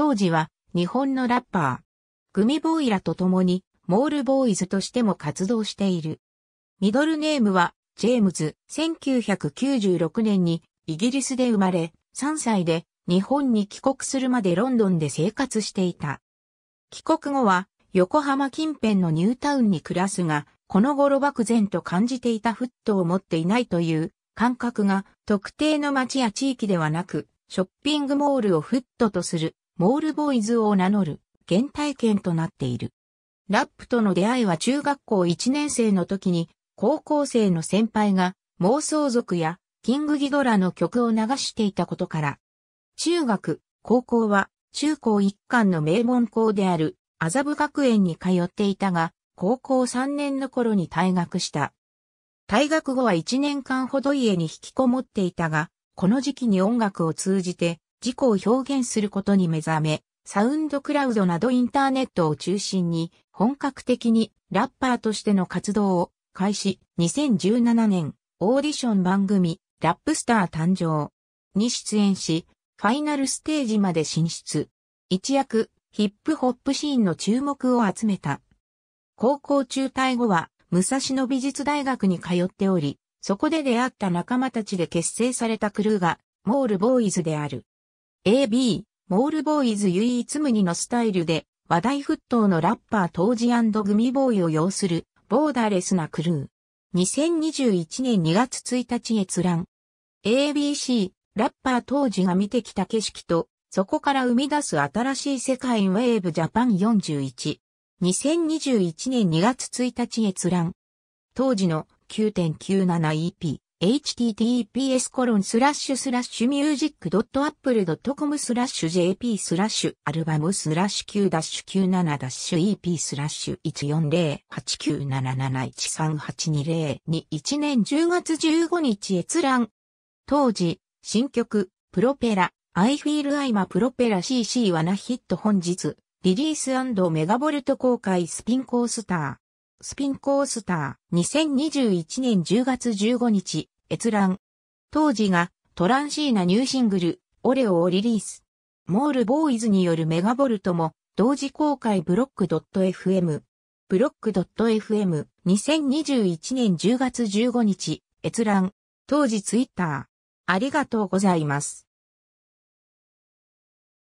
当時は日本のラッパー、グミボーイらと共にモールボーイズとしても活動している。ミドルネームはジェームズ。1996年にイギリスで生まれ、3歳で日本に帰国するまでロンドンで生活していた。帰国後は横浜近辺のニュータウンに暮らすが、この頃漠然と感じていたフットを持っていないという感覚が特定の街や地域ではなく、ショッピングモールをフットとするモールボーイズを名乗る原体験となっている。ラップとの出会いは中学校1年生の時に高校生の先輩が妄想族やキングギドラの曲を流していたことから、中学、高校は中高一貫の名門校である麻布学園に通っていたが、高校3年の頃に退学した。退学後は1年間ほど家に引きこもっていたが、この時期に音楽を通じて自己を表現することに目覚め、サウンドクラウドなどインターネットを中心に本格的にラッパーとしての活動を開始2017年オーディション番組ラップスター誕生に出演しファイナルステージまで進出一躍ヒップホップシーンの注目を集めた高校中退後は武蔵野美術大学に通っておりそこで出会った仲間たちで結成されたクルーがモールボーイズである AB、モールボーイズ唯一無二のスタイルで話題沸騰のラッパー当時グミボーイを要するボーダーレスなクルー。2021年2月1日閲覧。ABC、ラッパー当時が見てきた景色と、そこから生み出す新しい世界ウェーブジャパン41。2021年2月1日閲覧。当時の 9.97EP。https コロンスラッシュスラッシュミュージックドットアップルドットコムスラッシュ jp スラッシュアルバムスラッシュ 9-97-ep スラッシュ1408977138202年10月15日閲覧。当時、新曲、プロペラ、I feel I'm a プロペラ CC はなヒット本日、リリースメガボルト公開スピンコースター。スピンコースター2021年10月15日閲覧。当時がトランシーナニューシングル、オレオをリリース。モールボーイズによるメガボルトも同時公開ブロック .fm。ブロック .fm2021 年10月15日閲覧。当時ツイッター。ありがとうございます。